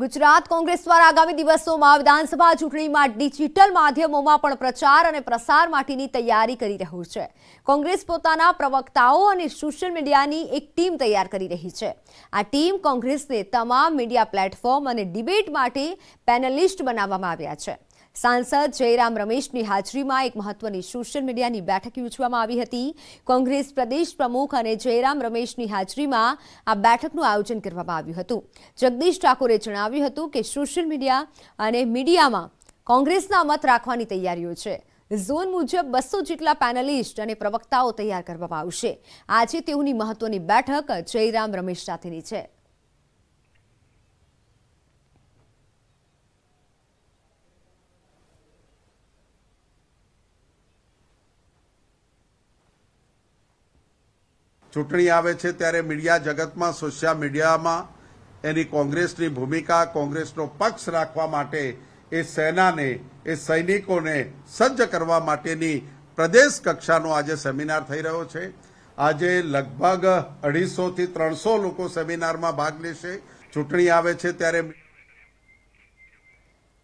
ગુજરાત કોંગ્રેસ દ્વારા આગામી દિવસોમાં વિધાનસભા ચૂંટણીમાં ડિજિટલ માધ્યમોમાં પણ પ્રચાર અને પ્રસાર માટેની તૈયારી કરી રહ્યું છે કોંગ્રેસ પોતાના પ્રવક્તાઓ અને સોશિયલ મીડિયાની એક ટીમ તૈયાર કરી રહી છે આ ટીમ કોંગ્રેસને તમામ મીડિયા પ્લેટફોર્મ અને ડિબેટ માટે પેનલિસ્ટ બનાવવામાં આવ્યા છે સાંસદ જયરામ રમેશની હાજરીમાં એક મહત્વની સોશિયલ મીડિયાની બેઠક યોજવામાં આવી હતી કોંગ્રેસ પ્રદેશ પ્રમુખ અને જયરામ રમેશની હાજરીમાં આ બેઠકનું આયોજન કરવામાં આવ્યું હતું જગદીશ ઠાકોરે જણાવ્યું હતું કે સોશિયલ મીડિયા અને મીડિયામાં કોંગ્રેસના મત રાખવાની તૈયારીઓ છે ઝોન મુજબ બસો જેટલા પેનલિસ્ટ અને પ્રવક્તાઓ તૈયાર કરવામાં આવશે આજે તેઓની મહત્વની બેઠક જયરામ રમેશ સાથેની છે ચૂંટણી આવે છે ત્યારે મીડિયા જગતમાં સોશિયલ મીડિયામાં એની કોંગ્રેસની ભૂમિકા કોંગ્રેસનો પક્ષ રાખવા માટે એ સેનાને એ સૈનિકોને સજ્જ કરવા માટેની પ્રદેશ કક્ષાનો આજે સેમિનાર થઈ રહ્યો છે આજે લગભગ અઢીસોથી ત્રણસો લોકો સેમિનારમાં ભાગ લેશે ચૂંટણી આવે છે ત્યારે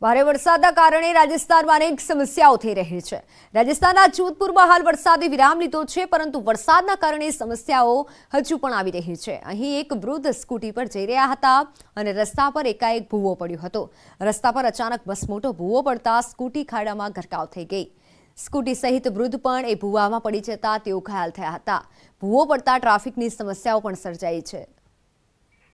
ભારે વરસાદના કારણે રાજસ્થાનમાં અનેક સમસ્યાઓ થઈ રહી છે રાજસ્થાનના જોધપુરમાં હાલ વરસાદે વિરામ લીધો છે પરંતુ વરસાદના કારણે સમસ્યાઓ હજુ પણ આવી રહી છે અહીં એક વૃદ્ધ સ્કૂટી પર જઈ રહ્યા હતા અને રસ્તા પર એકાએક ભૂવો પડ્યો હતો રસ્તા પર અચાનક બસ મોટો ભૂવો પડતા સ્કૂટી ખાડામાં ગરકાવ થઈ ગઈ સ્કૂટી સહિત વૃદ્ધ પણ એ ભૂવામાં પડી જતા તેઓ ઘાયલ થયા હતા ભૂવો પડતા ટ્રાફિકની સમસ્યાઓ પણ સર્જાઈ છે